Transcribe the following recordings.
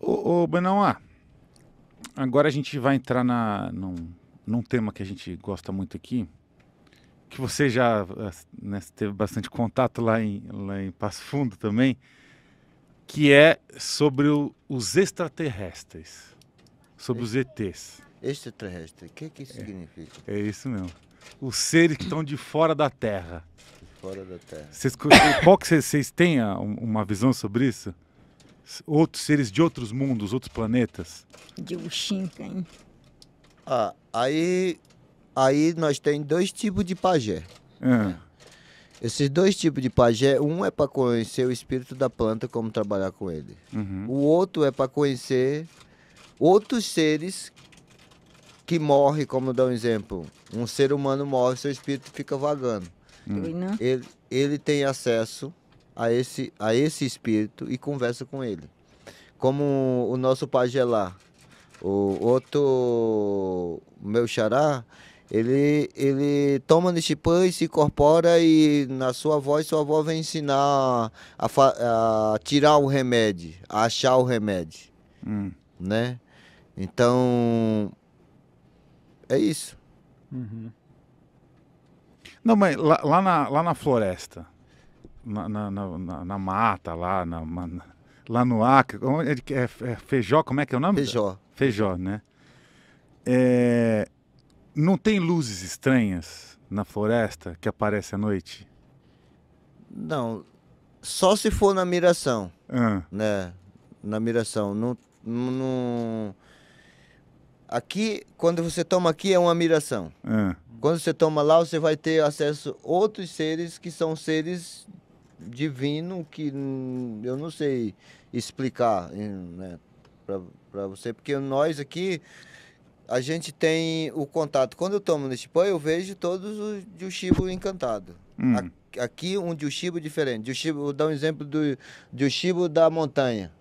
Ô, ô Benauá, agora a gente vai entrar na, num, num tema que a gente gosta muito aqui, que você já né, teve bastante contato lá em, lá em Passo Fundo também, que é sobre o, os extraterrestres, sobre os ETs. Extraterrestre, o que, que isso é, significa? É isso mesmo. Os seres que estão de fora da Terra. De fora da Terra. qual que vocês, vocês têm ah, uma visão sobre isso? outros seres de outros mundos, outros planetas? De Uxincan. Ah, aí, aí nós tem dois tipos de pajé. Ah. Esses dois tipos de pajé, um é para conhecer o espírito da planta, como trabalhar com ele. Uhum. O outro é para conhecer outros seres que morrem, como dá um exemplo. Um ser humano morre, seu espírito fica vagando. Uhum. Ele, ele tem acesso a esse, a esse espírito e conversa com ele. Como o nosso pajelá o outro meu xará, ele, ele toma neste pão e se incorpora e na sua voz, sua avó vai ensinar a, a, tirar o remédio, a achar o remédio, hum. né? Então, é isso. Uhum. Não, mas lá, lá, na, lá na floresta, na, na, na, na mata lá, na, lá no Acre. Onde é, é, é, Feijó, como é que é o nome? Feijó. Feijó, né? É, não tem luzes estranhas na floresta que aparece à noite? Não, só se for na miração, ah. né? Na miração, não, não, Aqui, quando você toma aqui é uma miração. Ah. Quando você toma lá, você vai ter acesso a outros seres que são seres divino que hum, eu não sei explicar né, para você, porque nós aqui a gente tem o contato. Quando eu tomo neste pão, eu vejo todos os de um chibo encantado. Hum. Aqui um de um diferente. De um vou dar um exemplo do de um da montanha,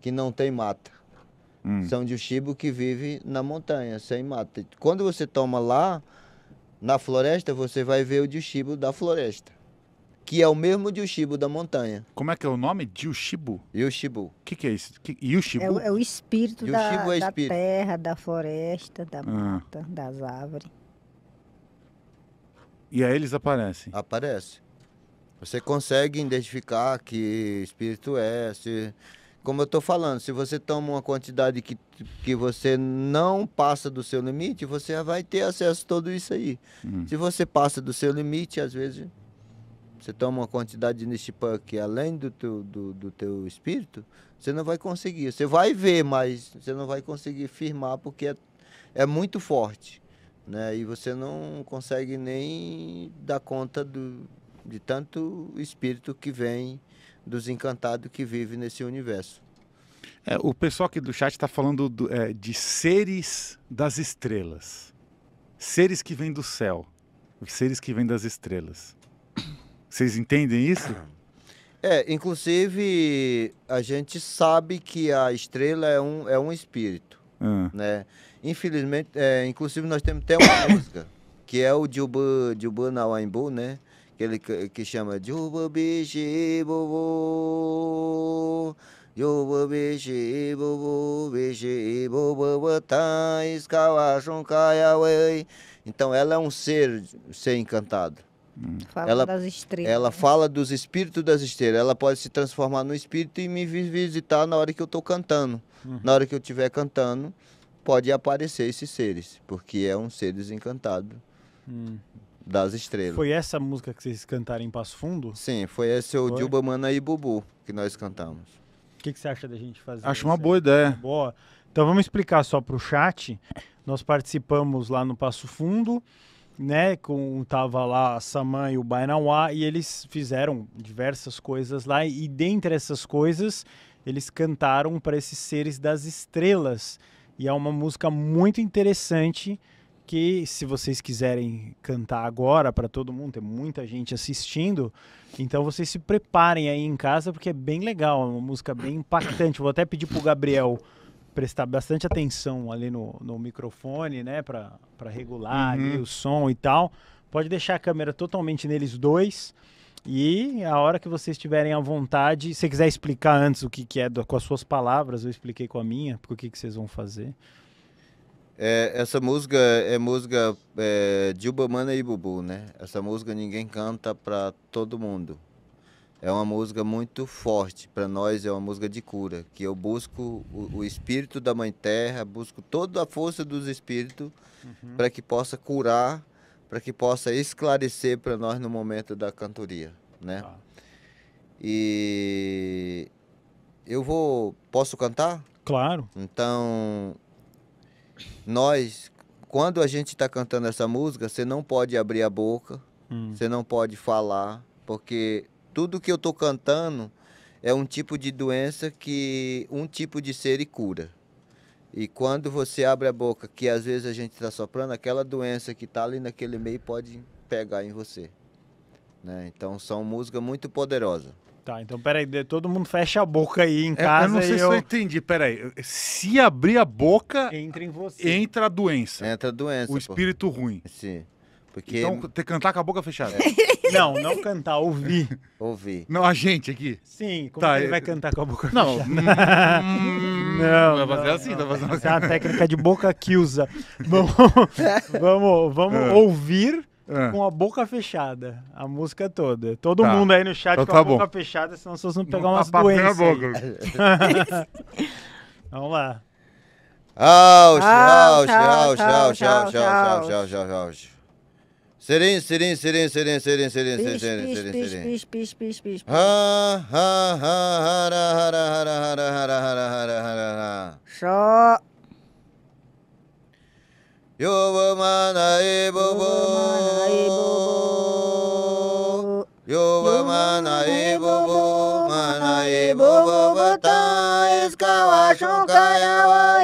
que não tem mata. Hum. São de chibo que vive na montanha, sem mata. Quando você toma lá, na floresta, você vai ver o de chibo da floresta que é o mesmo de Yushibu da montanha. Como é que é o nome? Yushibu? Yushibu. O que, que é isso? Que, Yushibu? É, o, é o espírito, da, é da terra, da floresta, da ah. mata, das árvores. E aí eles aparecem? Aparece. Você consegue identificar que espírito é. Se, como eu estou falando, se você toma uma quantidade que, que você não passa do seu limite, você vai ter acesso a tudo isso aí. Hum. Se você passa do seu limite, às vezes você toma uma quantidade de Nishipan que é além do teu, do, do teu espírito, você não vai conseguir. Você vai ver, mas você não vai conseguir firmar porque é, é muito forte. Né? E você não consegue nem dar conta do, de tanto espírito que vem dos encantados que vivem nesse universo. É, o pessoal aqui do chat está falando do, é, de seres das estrelas. Seres que vêm do céu. Seres que vêm das estrelas. Vocês entendem isso? É, inclusive a gente sabe que a estrela é um, é um espírito, ah. né? Infelizmente, é, inclusive nós temos até uma música que é o Jubu, Jubu Nawaimbu, né? Que ele que chama e bobo, Bubu. bichi e bobo e bobo botai escalachon caiawei. Então ela é um ser, um ser encantado. Fala ela, das estrelas. Ela fala dos espíritos das estrelas. Ela pode se transformar no espírito e me visitar na hora que eu estou cantando. Uhum. Na hora que eu estiver cantando, pode aparecer esses seres, porque é um ser desencantado uhum. das estrelas. Foi essa música que vocês cantaram em Passo Fundo? Sim, foi essa o Dilba Mana e Bubu que nós cantamos. O que, que, você acha da gente fazer? Acho uma boa ideia. Uma boa. Então vamos explicar só para o chat. Nós participamos lá no Passo Fundo né, com tava lá a Saman e o Bainauá, e eles fizeram diversas coisas lá, e dentre essas coisas, eles cantaram para esses seres das estrelas. E é uma música muito interessante que se vocês quiserem cantar agora para todo mundo, tem muita gente assistindo, então vocês se preparem aí em casa porque é bem legal, é uma música bem impactante. Vou até pedir pro Gabriel prestar bastante atenção ali no, no microfone, né? Para regular uhum. o som e tal. Pode deixar a câmera totalmente neles dois. E a hora que vocês tiverem à vontade, se quiser explicar antes o que, que é, com as suas palavras, eu expliquei com a minha, porque o que, que vocês vão fazer. É, essa música é música é, de Ubamana e Bubu, né? Essa música ninguém canta para todo mundo é uma música muito forte para nós, é uma música de cura, que eu busco o, o, espírito da Mãe Terra, busco toda a força dos espíritos uhum. para que possa curar, para que possa esclarecer para nós no momento da cantoria, né? Ah. E eu vou, posso cantar? Claro. Então nós, quando a gente está cantando essa música, você não pode abrir a boca, hum. você não pode falar, porque tudo que eu estou cantando é um tipo de doença que um tipo de ser e cura. E quando você abre a boca, que às vezes a gente está soprando, aquela doença que está ali naquele meio pode pegar em você. Né? Então são música muito poderosa. Tá, então peraí, todo mundo fecha a boca aí em casa. É, eu não sei se eu... eu entendi, peraí. Se abrir a boca. Entra em você. Entra a doença. Entra a doença. O espírito pô. ruim. Sim. Porque... Então, ter cantar com a boca fechada. Não, não cantar, ouvir. Ouvir. Não, a gente aqui. Sim, como tá, é ele eu... vai cantar com a boca não. fechada? Não. Hum, hum, não, vai fazer assim, não, tá fazendo assim. É técnica de boca que usa. vamos, vamos, vamos é. ouvir ah. com a boca fechada. A música toda. Todo tá. mundo aí no chat então, com tá a boca bom. fechada, senão vocês vão pegar tá umas doenças. vamos lá. Auge, auge, auge, auge, auge, auge, auge, auge, auge. Serin, serin, serin, serin, serin, serin, serin, serin, serin, serin. Piş, piş, piş, piş, Ha, ha, ha, hara, hara, hara, hara, hara, hara, hara, hara, hara. Şa. Yo bu manayı bu bu. Yo bu manayı bu bu. Manayı bu bu bu ta iskava şukaya vay.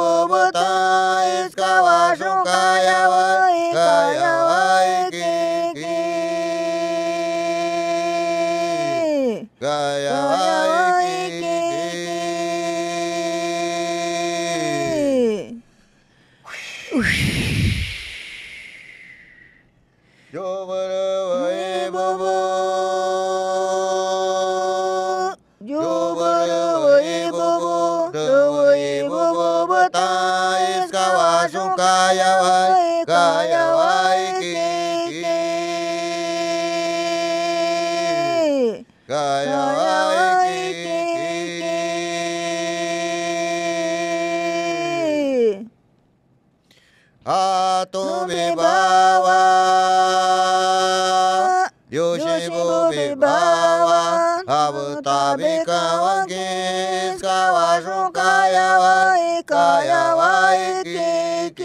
あとめばはよしぼめばはあぶたべかわけかわしょかやわいかやわいけけ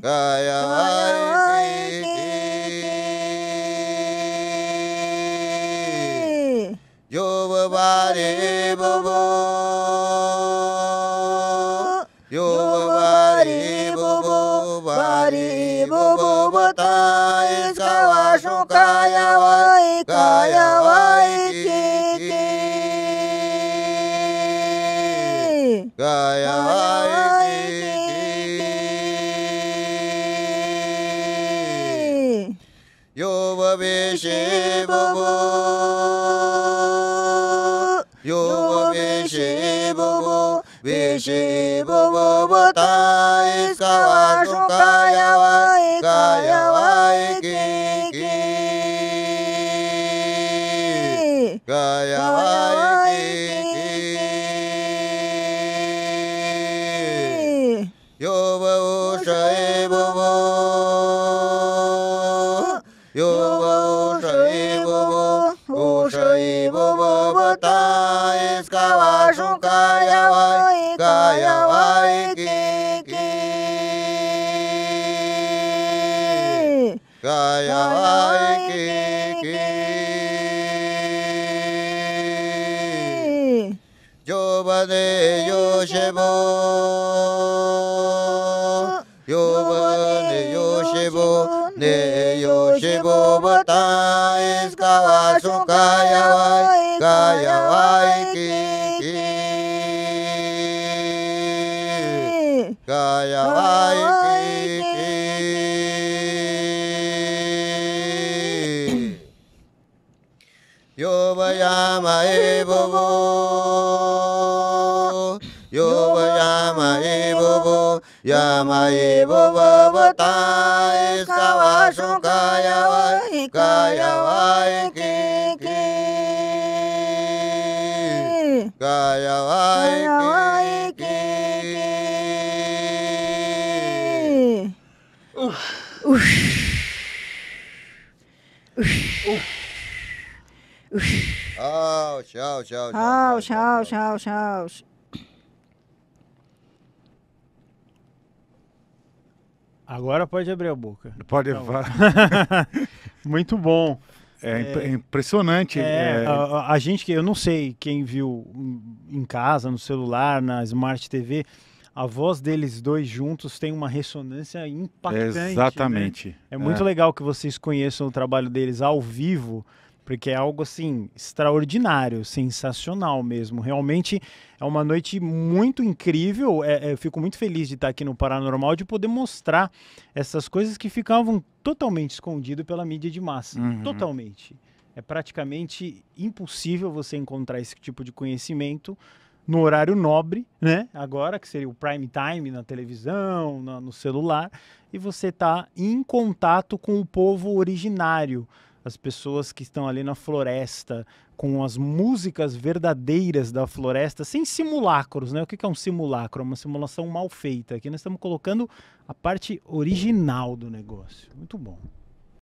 かやわい 가야와이기 요바베시보보 요바베시보보 베시보보보 다이카와소 가야와이 가야와이기기 가야와이 Kaya ki ki Yobane yoshebo Yobane yoshebo Bata es kawasukaya Ya mai Yamai bova vatai kawashu kayawai kayawai kiki kayawai kiki Ush. Ush. Ush. Ush. Ouch, ouch, ouch. Ouch, ouch, ouch, ouch. Agora pode abrir a boca. Pode então. falar. Muito bom. É, é, é impressionante. É, é... A, a, gente que eu não sei quem viu em casa, no celular, na Smart TV, a voz deles dois juntos tem uma ressonância impactante. Né? Exatamente. Né? É muito é. legal que vocês conheçam o trabalho deles ao vivo porque é algo assim extraordinário, sensacional mesmo. Realmente é uma noite muito incrível. É, é, fico muito feliz de estar aqui no Paranormal de poder mostrar essas coisas que ficavam totalmente escondido pela mídia de massa, uhum. totalmente. É praticamente impossível você encontrar esse tipo de conhecimento no horário nobre, né? Agora, que seria o prime time na televisão, no, no celular, e você está em contato com o povo originário as pessoas que estão ali na floresta, com as músicas verdadeiras da floresta, sem simulacros, né? O que é um simulacro? É uma simulação mal feita. Aqui nós estamos colocando a parte original do negócio. Muito bom.